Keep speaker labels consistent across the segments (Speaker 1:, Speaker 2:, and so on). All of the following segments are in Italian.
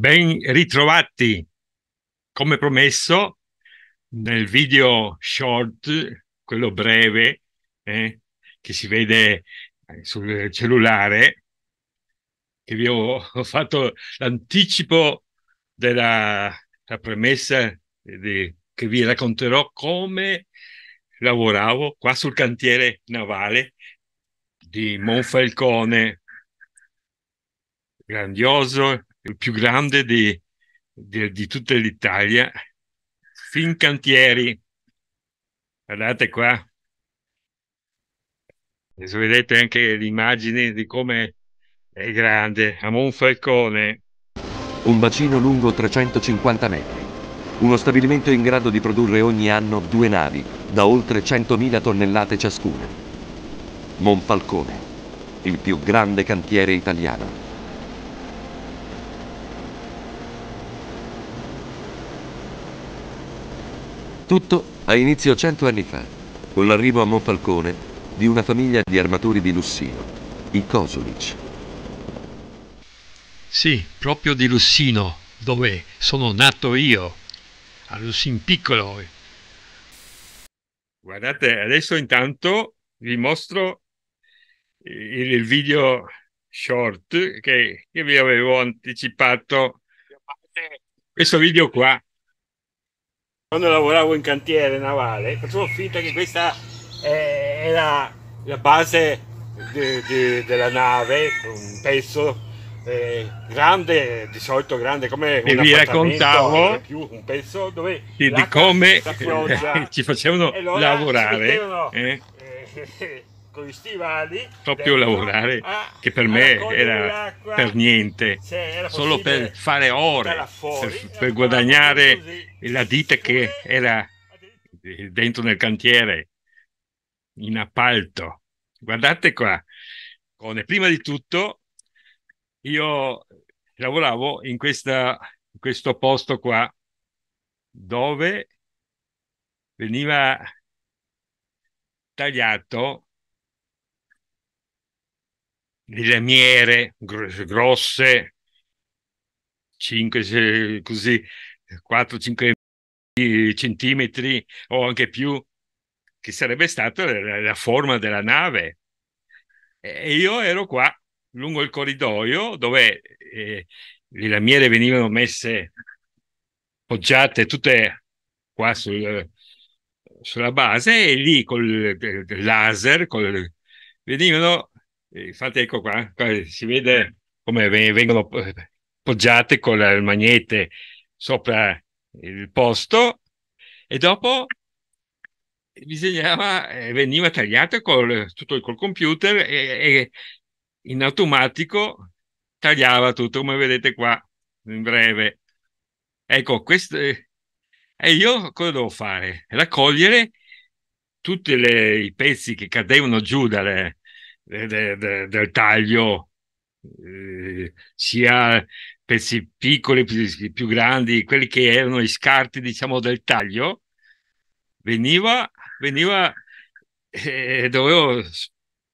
Speaker 1: Ben ritrovati, come promesso, nel video short, quello breve, eh, che si vede eh, sul cellulare, che vi ho, ho fatto l'anticipo della premessa di, che vi racconterò come lavoravo qua sul cantiere navale di Monfalcone, grandioso il più grande di, di, di tutta l'Italia, Fincantieri. Guardate qua. Adesso vedete anche l'immagine di come è grande, a Monfalcone. Un bacino lungo 350 metri. Uno stabilimento in grado di produrre ogni anno due navi da oltre 100.000 tonnellate ciascuna. Monfalcone, il più grande cantiere italiano. Tutto ha inizio cento anni fa, con l'arrivo a Monfalcone di una famiglia di armatori di Lussino, i Kosolic. Sì, proprio di Lussino, dove sono nato io, a Lussin Piccolo. Guardate, adesso intanto vi mostro il, il video short che, che vi avevo anticipato. Questo video qua quando lavoravo in cantiere navale facevo finta che questa eh, era la base de, de, della nave, un pezzo eh, grande, di solito grande come e un vi raccontavo più, un pezzo dove di, come ci facevano lavorare. Mettevano, eh? Eh, con gli stivali. Proprio lavorare, a, che per me era per niente, era solo per fare ore, fuori, per, per guadagnare così. la ditta che era dentro nel cantiere, in appalto. Guardate qua, Cone. prima di tutto io lavoravo in, questa, in questo posto qua dove veniva tagliato di lamiere grosse, 5, così, 4-5 centimetri o anche più, che sarebbe stata la, la forma della nave. E io ero qua lungo il corridoio dove eh, le lamiere venivano messe poggiate tutte qua sul, sulla base e lì col, il laser col, venivano eh, infatti ecco qua, qua si vede come vengono poggiate con il magnete sopra il posto e dopo bisognava, eh, veniva tagliata col, tutto col computer e, e, in automatico tagliava tutto come vedete qua in breve ecco questo eh, e io cosa devo fare raccogliere tutti le, i pezzi che cadevano giù dalle, eh, de, de, del taglio, eh, sia pezzi piccoli, più, più grandi, quelli che erano gli scarti, diciamo, del taglio, veniva, veniva eh, dovevo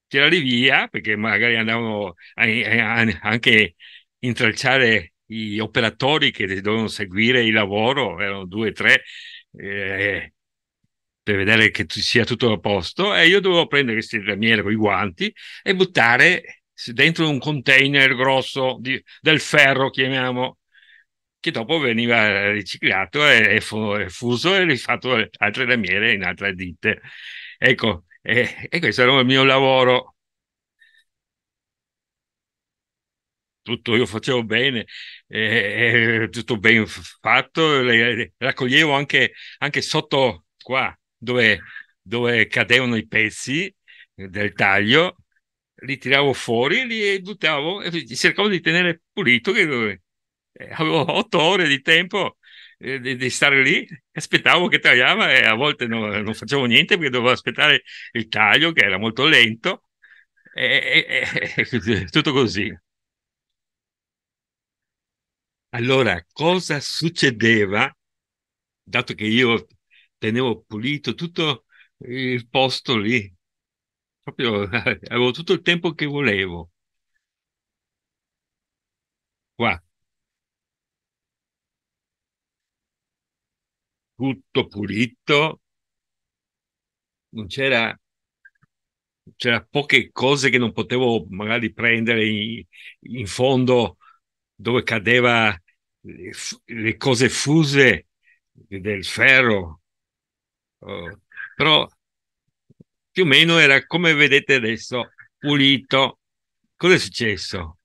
Speaker 1: tirarli via perché magari andavano a, a, a, anche intralciare gli operatori che dovevano seguire il lavoro, erano due o tre, eh, per vedere che sia tutto a posto e io dovevo prendere queste lamiere con i guanti e buttare dentro un container grosso di, del ferro, chiamiamo, che dopo veniva riciclato e, e fuso e rifatto altre lamiere in altre ditte. Ecco, e, e questo era il mio lavoro. tutto io facevo bene, eh, tutto ben fatto, raccoglievo anche, anche, sotto qua, dove, dove cadevano i pezzi del taglio, li tiravo fuori, li buttavo e cercavo di tenere pulito. Che eh, avevo otto ore di tempo eh, di, di, stare lì, aspettavo che tagliava e a volte no, non facevo niente perché dovevo aspettare il taglio che era molto lento. E, e, e tutto così. Allora, cosa succedeva, dato che io tenevo pulito tutto il posto lì. Proprio avevo tutto il tempo che volevo. Qua. Tutto pulito. Non c'era c'era poche cose che non potevo magari prendere in, in fondo dove cadeva le, le, cose fuse del ferro Oh. però più o meno era come vedete adesso, pulito. Cosa è successo?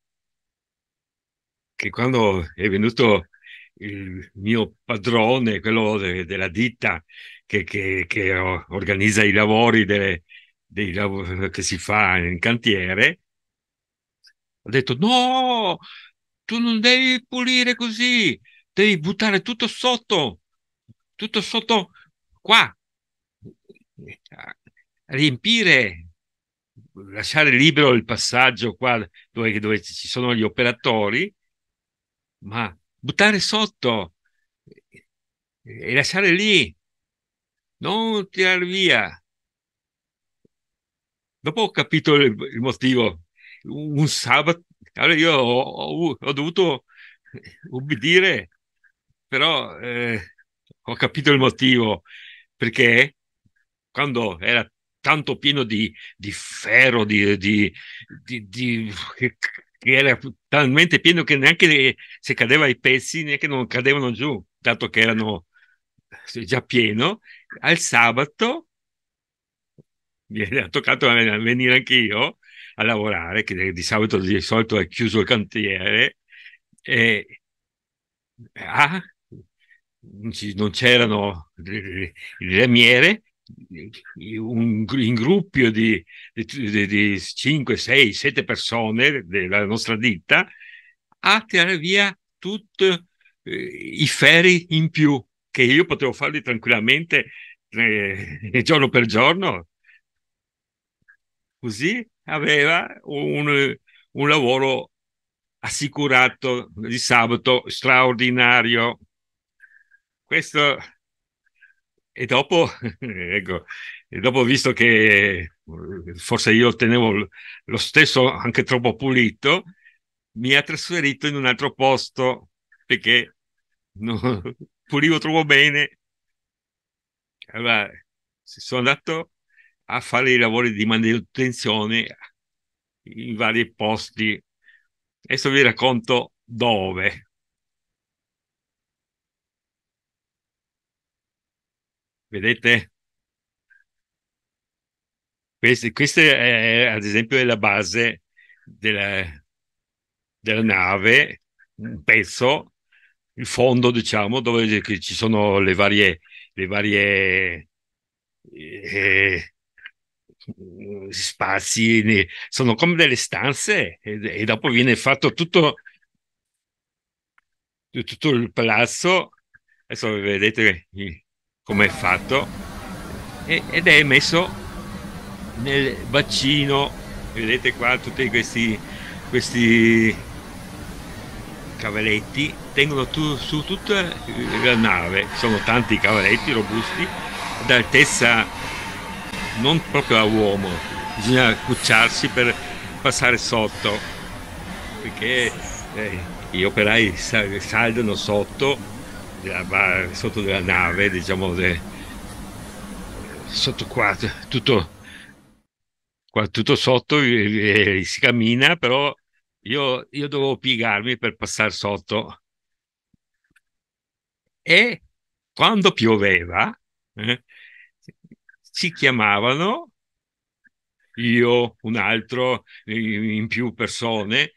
Speaker 1: Che quando è venuto il mio padrone, quello de, della ditta che, che, che, organizza i lavori delle, dei lav- che si fa in cantiere, ha detto no, tu non devi pulire così, devi buttare tutto sotto, tutto sotto qua, riempire, lasciare libero il passaggio qua dove, dove ci sono gli operatori, ma buttare sotto e lasciare lì, non tirare via. Dopo ho capito il, il motivo. Un sabato, allora io ho, ho, ho dovuto ubbidire, però eh, ho capito il motivo perché quando era tanto pieno di, di ferro, di, di, di che, che era talmente pieno che neanche se cadeva ai pezzi, neanche non cadevano giù, dato che erano già pieno, al sabato mi ha toccato venire anche io a lavorare, che di sabato di solito è chiuso il cantiere, e ah, non c'erano le lamiere, un, in gruppo di, di, di 5, 6, 7 persone della nostra ditta a tirare via tutti eh, i ferri in più che io potevo farli tranquillamente eh, giorno per giorno. Così aveva un, un lavoro assicurato di sabato straordinario. Questo e dopo, ecco, e dopo, visto che eh, forse io tenevo lo stesso anche troppo pulito, mi ha trasferito in un altro posto perché no, pulivo troppo bene. Allora, sono andato a fare i lavori di manutenzione in vari posti. Adesso vi racconto dove. Vedete? Questa, questa è eh, ad esempio è la base della, della nave, un pezzo, il fondo, diciamo, dove ci sono le varie, le varie eh, spazi, sono come delle stanze e, e dopo viene fatto tutto, tutto il palazzo. Adesso vedete come è fatto, ed è messo nel bacino. Vedete qua tutti questi, questi cavaletti tengono tu, su tutta la nave, sono tanti cavaletti robusti ad altezza non proprio a uomo, bisogna cucciarsi per passare sotto perché eh, gli operai saldano sotto sotto della nave, diciamo, de, sotto qua, tutto, qua, tutto sotto e, e, si cammina, però io, io dovevo piegarmi per passare sotto. E quando pioveva, eh, ci chiamavano io, un altro, in più persone.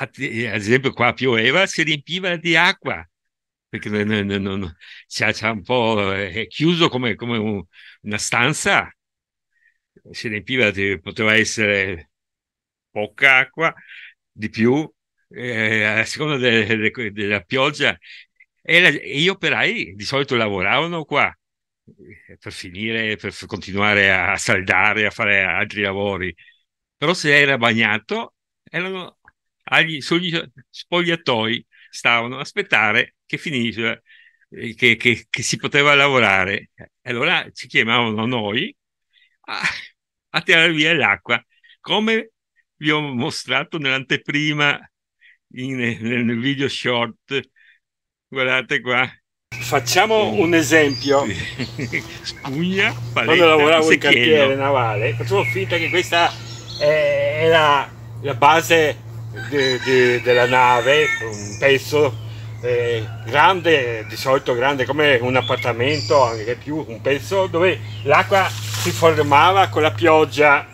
Speaker 1: Ad esempio, qua pioveva, si riempiva di acqua perché non, non, non, c'è, c'è un po' è eh, chiuso come, come un, una stanza, si riempiva, poteva essere poca acqua, di più, eh, a seconda de, de, della pioggia. E, la, e gli operai di solito lavoravano qua eh, per finire, per continuare a saldare, a fare altri lavori. Però se era bagnato, erano agli, sugli spogliatoi stavano a aspettare che finisse, eh, che, che, che si poteva lavorare. Allora ci chiamavano noi a, a tirare via l'acqua, come vi ho mostrato nell'anteprima in, nel video short. Guardate qua. Facciamo un esempio. Spugna, paletta, Quando lavoravo in cantiere navale, facciamo finta che questa eh, era la base di, di, della nave, un pezzo eh, grande, di solito grande come un appartamento, anche più, un pezzo dove l'acqua si formava con la pioggia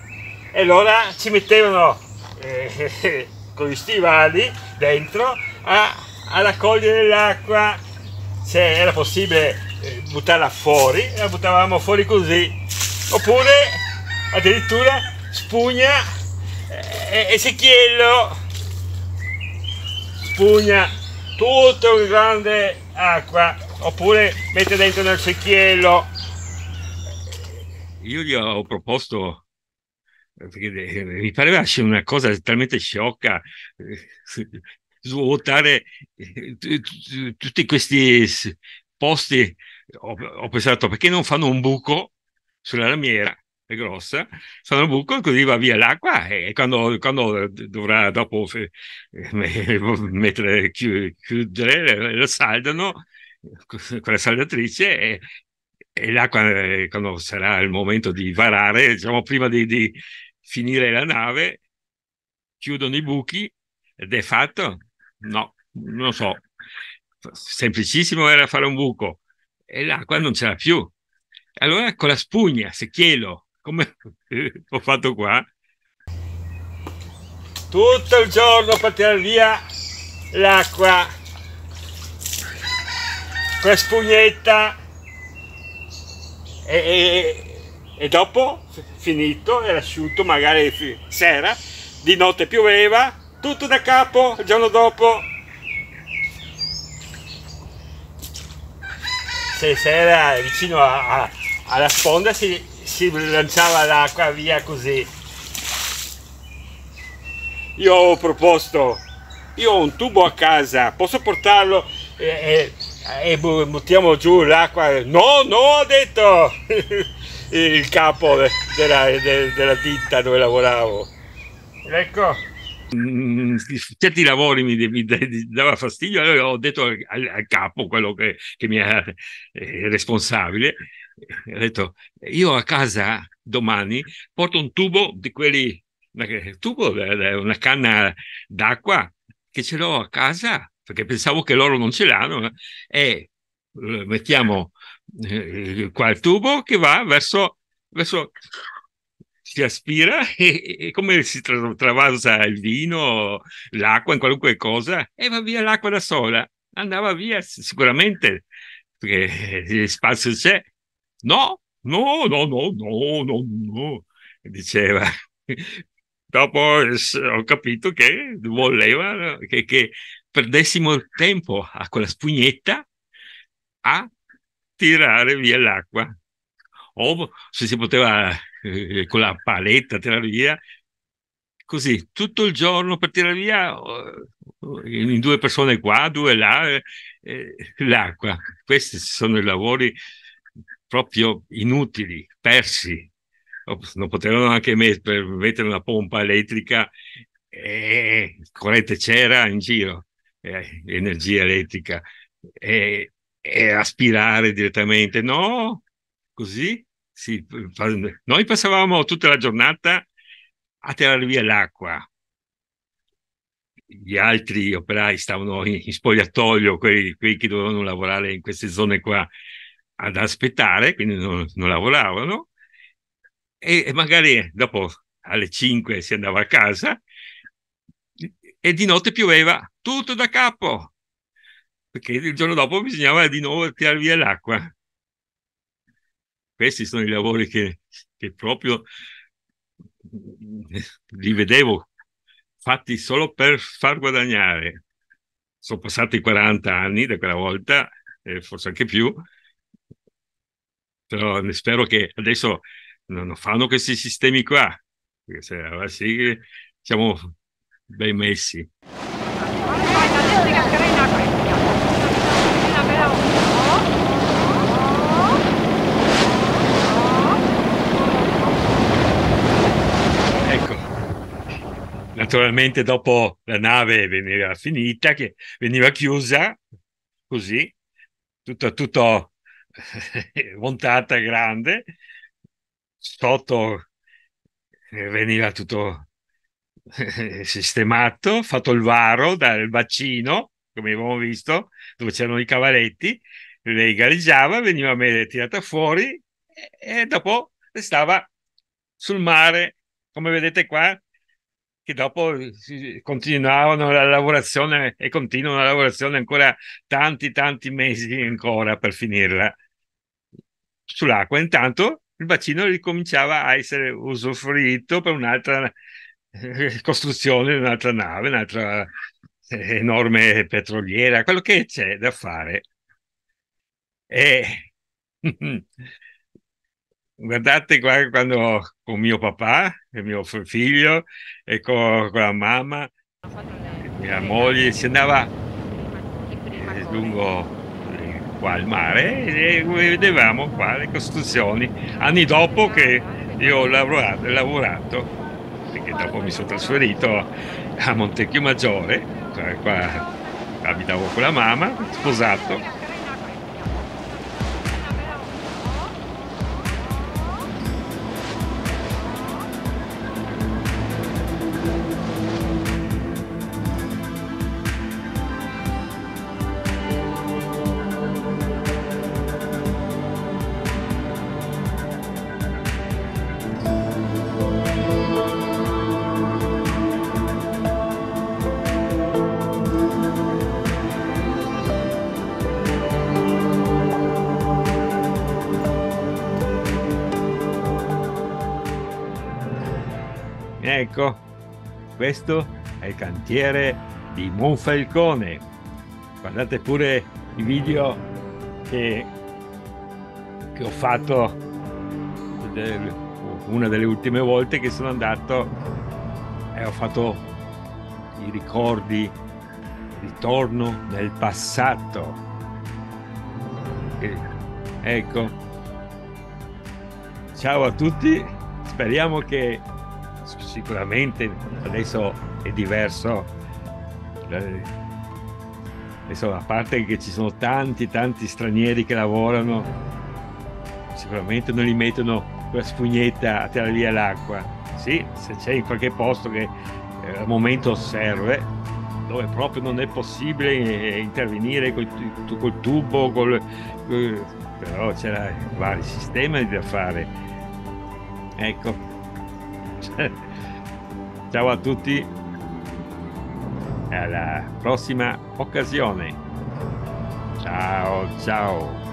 Speaker 1: e allora ci mettevano eh, con gli stivali dentro a, a raccogliere l'acqua se era possibile eh, buttarla fuori la buttavamo fuori così oppure addirittura spugna e, eh, e secchiello spugna tutto il grande acqua oppure mette dentro nel secchiello io gli ho proposto eh, perché eh, mi pareva una cosa talmente sciocca eh, svuotare tutti questi posti ho, ho pensato perché non fanno un buco sulla lamiera è grossa, sono un buco così va via l'acqua e quando, quando dovrà dopo eh, mettere, chiudere, la saldano con eh, la saldatrice e, e l'acqua eh, quando sarà il momento di varare, diciamo prima di, di finire la nave, chiudono i buchi ed è fatto? No, non lo so. Semplicissimo era fare un buco e l'acqua non c'era più. Allora con la spugna, se chiedo, come ho fatto qua. Tutto il giorno per tirare via l'acqua. Con spugnetta. E, e, e, dopo, finito, era asciutto, magari sera, di notte pioveva, tutto da capo, il giorno dopo. Se, sera vicino a, a, alla sponda si si lanciava l'acqua via così. Io ho proposto, io ho un tubo a casa, posso portarlo e, e, e buttiamo giù l'acqua? No, no, ha detto il capo della, della ditta dove lavoravo. Ecco mm, certi lavori mi, mi, dava fastidio, allora ho detto al, al capo, quello che, che mi era eh, responsabile, ha detto io a casa domani porto un tubo di quelli, tubo, una canna d'acqua che ce l'ho a casa perché pensavo che loro non ce l'hanno e eh, mettiamo eh, qua il tubo che va verso, verso si aspira e, e come si tra, travasa il vino, l'acqua in qualunque cosa e va via l'acqua da sola. Andava via sicuramente perché eh, spazio c'è No, no, no, no, no, no, no, diceva. Dopo ho capito che voleva che, che perdessimo il tempo a quella spugnetta a tirare via l'acqua. O se si poteva eh, con la paletta tirare via, così tutto il giorno per tirare via eh, in due persone qua, due là, eh, eh l'acqua. Questi sono i lavori proprio inutili, persi. Non potevano anche mettere, una pompa elettrica e eh, corrente c'era in giro, eh, energia elettrica e, eh, e, aspirare direttamente. No, così sì. noi passavamo tutta la giornata a tirare via l'acqua. Gli altri operai stavano in, in spogliatoio, quelli, quelli che dovevano lavorare in queste zone qua, ad aspettare, quindi non, non lavoravano, e, e magari dopo alle 5 si andava a casa e di notte pioveva tutto da capo, perché il giorno dopo bisognava di nuovo tirare via l'acqua. Questi sono i lavori che, che proprio li vedevo fatti solo per far guadagnare. Sono passati 40 anni da quella volta, eh, forse anche più, però spero che adesso non fanno questi sistemi qua, perché se sì, siamo ben messi. Ecco, naturalmente dopo la nave veniva finita, che veniva chiusa così, tutto, tutto montata grande, sotto eh, veniva tutto eh, sistemato, fatto il varo dal bacino, come abbiamo visto, dove c'erano i cavaletti, lei gareggiava, veniva tirata fuori e dopo restava sul mare, come vedete qua, che dopo continuavano la lavorazione e continuano la lavorazione ancora tanti, tanti mesi ancora per finirla sull'acqua. Intanto il bacino ricominciava a essere usufruito per un'altra eh, costruzione, un'altra nave, un'altra eh, enorme petroliera, quello che c'è da fare. E... Guardate qua quando con mio papà e mio figlio e con, con la mamma, mia moglie, si andava lungo qua il mare e vedevamo qua le costruzioni. Anni dopo che io ho lavorato, lavorato perché dopo mi sono trasferito a Montecchio Maggiore, qua, cioè qua abitavo con la mamma, sposato Ecco, questo è il cantiere di Monfalcone. Guardate pure i video che, che ho fatto una delle ultime volte che sono andato e ho fatto i ricordi, ritorno nel passato. E, ecco, ciao a tutti, speriamo che sicuramente adesso è diverso. Adesso a parte che ci sono tanti, tanti stranieri che lavorano, sicuramente non li mettono quella spugnetta a tirare via l'acqua. Sì, se c'è in qualche posto che eh, al momento serve, dove proprio non è possibile eh, intervenire col, col tubo, col, eh, però c'era vari sistemi da fare. Ecco, cioè, Ciao a tutti, alla prossima occasione. Ciao ciao.